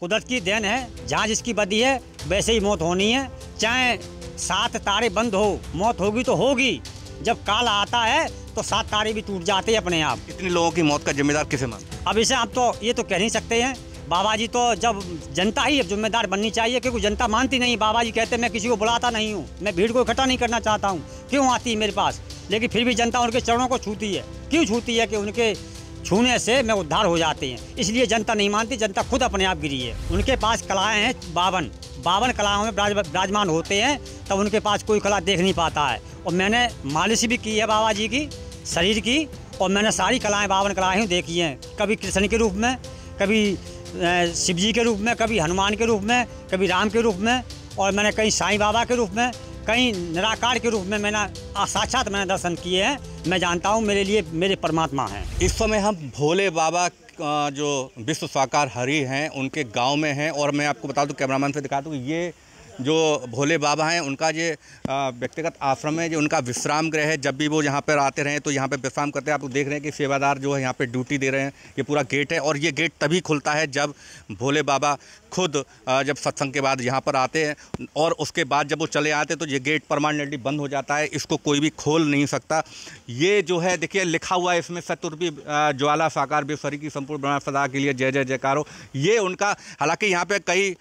कुदरत की देन है जहाँ जिसकी बदी है वैसे ही मौत होनी है चाहे सात तारे बंद हो मौत होगी तो होगी जब काल आता है तो सात तारे भी टूट जाते हैं अपने आप कितने लोगों की मौत का जिम्मेदार किसे मान अब इसे आप तो ये तो कह नहीं सकते हैं बाबा जी तो जब जनता ही जिम्मेदार बननी चाहिए क्योंकि जनता मानती नहीं बाबा जी कहते मैं किसी को बुलाता नहीं हूँ मैं भीड़ को इकट्ठा नहीं करना चाहता हूँ क्यों आती है मेरे पास लेकिन फिर भी जनता उनके चरणों को छूती है क्यों छूती है कि उनके छूने से मैं उद्धार हो जाते हैं इसलिए जनता नहीं मानती जनता खुद अपने आप गिरी है उनके पास कलाएँ हैं बावन बावन कलाओं में विराजमान होते हैं तब उनके पास कोई कला देख नहीं पाता है और मैंने मालिश भी की है बाबा जी की शरीर की और मैंने सारी कलाएँ बावन कलाएँ ही देखी हैं कभी कृष्ण के रूप में कभी शिव जी के रूप में कभी हनुमान के रूप में कभी राम के रूप में और मैंने कहीं साईं बाबा के रूप में कहीं निराकार के रूप में मैंने साक्षात मैंने दर्शन किए हैं मैं जानता हूँ मेरे लिए मेरे परमात्मा हैं इस समय हम भोले बाबा जो विश्व साकार हरि हैं उनके गांव में हैं और मैं आपको बता दूं कैमरामैन से दिखा दूं ये जो भोले बाबा हैं उनका ये व्यक्तिगत आश्रम है जो उनका विश्राम गृह है जब भी वो यहाँ पर आते रहें तो यहाँ पर विश्राम करते हैं आप देख रहे हैं कि सेवादार जो है यहाँ पर ड्यूटी दे रहे हैं ये पूरा गेट है और ये गेट तभी खुलता है जब भोले बाबा खुद जब सत्संग के बाद यहाँ पर आते हैं और उसके बाद जब वो चले आते तो ये गेट परमानेंटली बंद हो जाता है इसको कोई भी खोल नहीं सकता ये जो है देखिए लिखा हुआ है इसमें चतुर्वी ज्वाला साकार बेसरी की संपूर्ण ब्रह्म सदा के लिए जय जय जयकारो ये उनका हालांकि यहाँ पे कई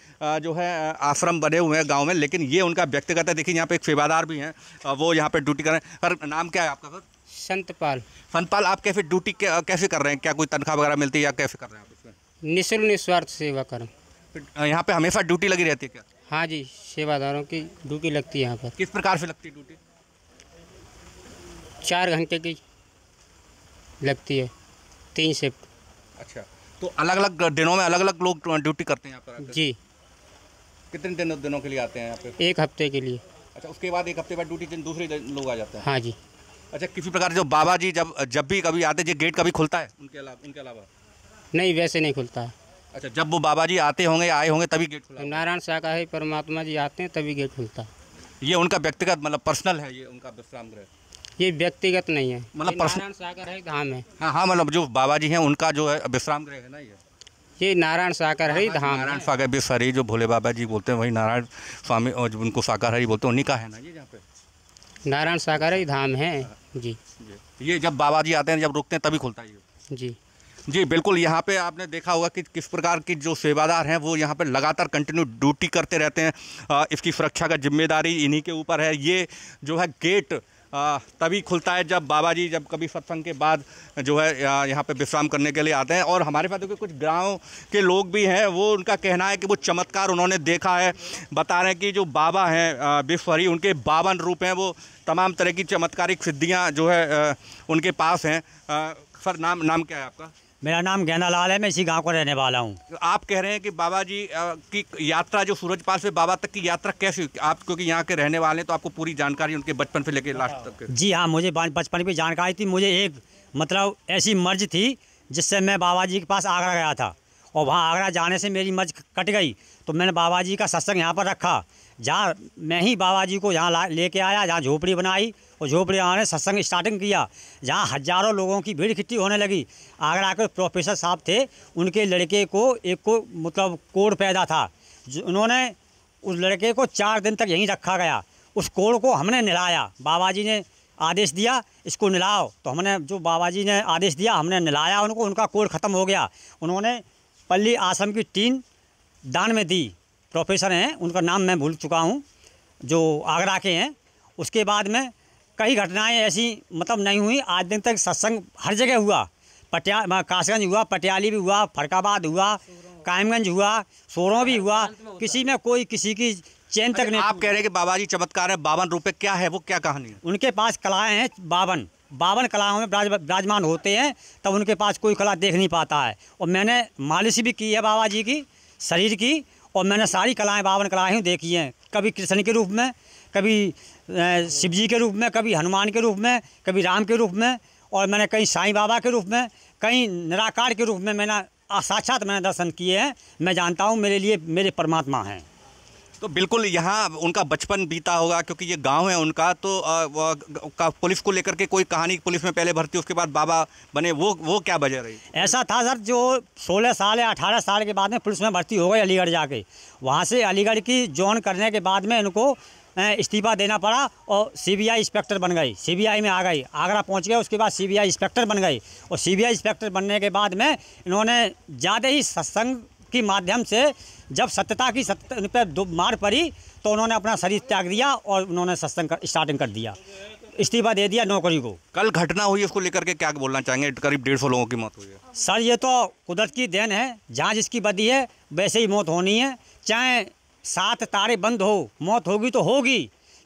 जो है आश्रम बने हुए हैं गाँव में लेकिन ये उनका व्यक्तिगत है देखिए यहाँ पे एक सेवादार भी हैं वो यहाँ पे ड्यूटी कर रहे हैं सर नाम क्या है आपका सर संतपाल संतपाल आप कैसे ड्यूटी कैसे कर रहे हैं क्या कोई तनख्वाह वगैरह मिलती है या कैसे कर रहे हैं आप इसमें निःशुल्क निस्वार्थ सेवा कर यहाँ पे हमेशा ड्यूटी लगी रहती है क्या हाँ जी सेवादारों की ड्यूटी लगती है यहाँ पर किस प्रकार से लगती है ड्यूटी चार घंटे की लगती है तीन शिफ्ट अच्छा तो अलग अलग दिनों में अलग अलग लोग ड्यूटी करते हैं यहाँ पर जी कितने दिन दिनों के लिए आते हैं यहाँ पे एक हफ्ते के लिए अच्छा उसके बाद एक हफ्ते बाद ड्यूटी दूसरे लोग आ जाते हैं हाँ जी अच्छा किसी प्रकार जो बाबा जी जब जब भी कभी आते हैं गेट कभी खुलता है उनके अलावा उनके अलावा नहीं वैसे नहीं खुलता है अच्छा जब वो बाबा जी आते होंगे आए होंगे तभी गेट खुलता है नारायण है परमात्मा जी आते हैं तभी गेट खुलता है ये उनका व्यक्तिगत मतलब पर्सनल है ये उनका विश्राम ग्रह ये व्यक्तिगत नहीं है मतलब पर्सनल सागर है धाम है हाँ हाँ मतलब जो बाबा जी हैं उनका जो है विश्राम ग्रह है ना ये ये नारायण हरी धाम नारायण सागर भी बिसहरी जो भोले बाबा जी बोलते हैं वही नारायण स्वामी और उनको हरी बोलते हैं उन्हीं का है ना ये पे नारायण शाकाहारी धाम है जी ये जब बाबा जी आते हैं जब रुकते हैं तभी खुलता है जी जी बिल्कुल यहाँ पे आपने देखा होगा कि किस प्रकार की जो सेवादार हैं वो यहाँ पे लगातार कंटिन्यू ड्यूटी करते रहते हैं इसकी सुरक्षा का जिम्मेदारी इन्हीं के ऊपर है ये जो है गेट तभी खुलता है जब बाबा जी जब कभी सत्संग के बाद जो है यहाँ पे विश्राम करने के लिए आते हैं और हमारे देखिए कुछ गाँव के लोग भी हैं वो उनका कहना है कि वो चमत्कार उन्होंने देखा है बता रहे हैं कि जो बाबा हैं विश्वरी उनके बावन रूप हैं वो तमाम तरह की चमत्कारिक सिद्धियाँ जो है उनके पास हैं सर नाम नाम क्या है आपका मेरा नाम लाल है मैं इसी गांव का रहने वाला हूं। तो आप कह रहे हैं कि बाबा जी की यात्रा जो सूरज पाल से बाबा तक की यात्रा कैसी आप क्योंकि यहाँ के रहने वाले हैं तो आपको पूरी जानकारी उनके बचपन से लेकर लास्ट तक जी हाँ मुझे बचपन की जानकारी थी मुझे एक मतलब ऐसी मर्ज थी जिससे मैं बाबा जी के पास आगरा गया था और वहाँ आगरा जाने से मेरी मर्ज कट गई तो मैंने बाबा जी का सत्संग यहाँ पर रखा जहाँ मैं ही बाबा जी को यहाँ लेके आया जहाँ झोपड़ी बनाई और झोपड़ी आने सत्संग स्टार्टिंग किया जहाँ हजारों लोगों की भीड़ इकट्ठी होने लगी आगरा के प्रोफेसर साहब थे उनके लड़के को एक को मतलब कोड़ पैदा था जो उन्होंने उस लड़के को चार दिन तक यहीं रखा गया उस कोड़ को हमने नहलाया बाबा जी ने आदेश दिया इसको नहलाओ तो हमने जो बाबा जी ने आदेश दिया हमने नहलाया उनको उनका कोड़ ख़त्म हो गया उन्होंने पल्ली आश्रम की टीन दान में दी प्रोफेसर हैं उनका नाम मैं भूल चुका हूँ जो आगरा के हैं उसके बाद में कई घटनाएं ऐसी मतलब नहीं हुई आज दिन तक सत्संग हर जगह हुआ पटिया कासगंज हुआ पटियाली भी हुआ फरकाबाद हुआ कायमगंज हुआ सोरों भी हुआ किसी में कोई किसी की चैन तक अच्छा, नहीं आप कह रहे हैं कि बाबा जी चमत्कार है बावन रुपये क्या है वो क्या कहानी है उनके पास कलाएँ हैं बावन बावन कलाओं में विराजमान होते हैं तब उनके पास कोई कला देख नहीं पाता है और मैंने मालिश भी की है बाबा जी की शरीर की और मैंने सारी कलाएँ बावन कलाएँ ही देखी हैं कभी कृष्ण के रूप में कभी शिव जी के रूप में कभी हनुमान के रूप में कभी राम के रूप में और मैंने कहीं साईं बाबा के रूप में कहीं निराकार के रूप में मैंने साक्षात मैंने दर्शन किए हैं मैं जानता हूँ मेरे लिए मेरे परमात्मा हैं तो बिल्कुल यहाँ उनका बचपन बीता होगा क्योंकि ये गांव है उनका तो का पुलिस को लेकर के कोई कहानी पुलिस में पहले भर्ती उसके बाद बाबा बने वो वो क्या वजह रही ऐसा था सर जो 16 साल या अठारह साल के बाद में पुलिस में भर्ती हो गई अलीगढ़ जाके वहाँ से अलीगढ़ की जॉन करने के बाद में इनको इस्तीफा देना पड़ा और सीबीआई इंस्पेक्टर बन गई सीबीआई में आ गई आगरा पहुंच गए उसके बाद सीबीआई इंस्पेक्टर बन गई और सीबीआई इंस्पेक्टर बनने के बाद में इन्होंने ज़्यादा ही सत्संग की माध्यम से जब सत्यता की सत्य उन पर मार पड़ी तो उन्होंने अपना शरीर त्याग दिया और उन्होंने सत्संग स्टार्टिंग कर दिया इस्तीफा दे दिया नौकरी को कल घटना हुई उसको लेकर के क्या बोलना चाहेंगे करीब डेढ़ सौ लोगों की मौत हुई है सर ये तो कुदरत की देन है जहाँ जिसकी बदी है वैसे ही मौत होनी है चाहे सात तारे बंद हो मौत होगी तो होगी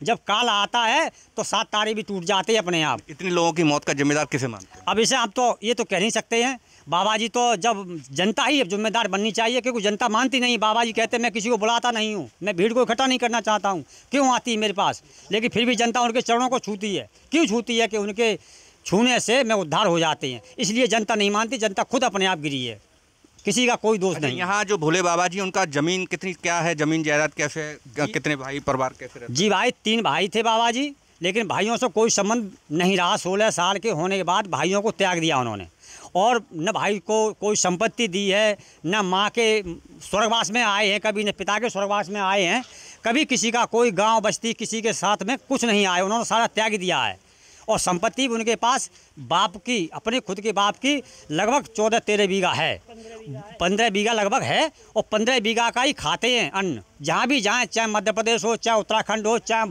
जब काल आता है तो सात तारे भी टूट जाते हैं अपने आप इतने लोगों की मौत का जिम्मेदार किसे मानते हैं अब इसे आप तो ये तो कह नहीं सकते हैं बाबा जी तो जब जनता ही जिम्मेदार बननी चाहिए क्योंकि जनता मानती नहीं बाबा जी कहते मैं किसी को बुलाता नहीं हूँ मैं भीड़ को इकट्ठा नहीं करना चाहता हूँ क्यों आती है मेरे पास लेकिन फिर भी जनता उनके चरणों को छूती है क्यों छूती है कि उनके छूने से मैं उद्धार हो जाते हैं इसलिए जनता नहीं मानती जनता खुद अपने आप गिरी है किसी का कोई दोष अच्छा, नहीं यहाँ जो भोले बाबा जी उनका जमीन कितनी क्या है जमीन जायदाद कैसे कितने भाई परिवार कैसे रहते? जी भाई तीन भाई थे बाबा जी लेकिन भाइयों से कोई संबंध नहीं रहा सोलह साल के होने के बाद भाइयों को त्याग दिया उन्होंने और न भाई को कोई संपत्ति दी है न माँ के स्वर्गवास में आए हैं कभी न पिता के स्वर्गवास में आए हैं कभी किसी का कोई गांव बस्ती किसी के साथ में कुछ नहीं आए उन्होंने सारा त्याग दिया है और संपत्ति भी उनके पास बाप की अपने खुद के बाप की लगभग चौदह तेरह बीघा है पंद्रह बीघा लगभग है और पंद्रह बीघा का ही खाते हैं अन्न जहाँ भी जाएँ चाहे मध्य प्रदेश हो चाहे उत्तराखंड हो चाहे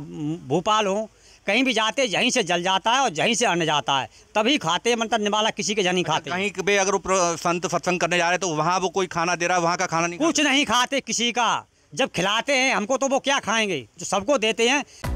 भोपाल हो कहीं भी जाते यहीं से जल जाता है और यहीं से अन्न जाता है तभी खाते हैं मतलब निवाला किसी के जनी अच्छा, खाते कहीं पे अगर संत सत्संग करने जा रहे तो वहाँ वो कोई खाना दे रहा है वहाँ का खाना नहीं कुछ नहीं खाते किसी का जब खिलाते हैं हमको तो वो क्या खाएंगे जो सबको देते हैं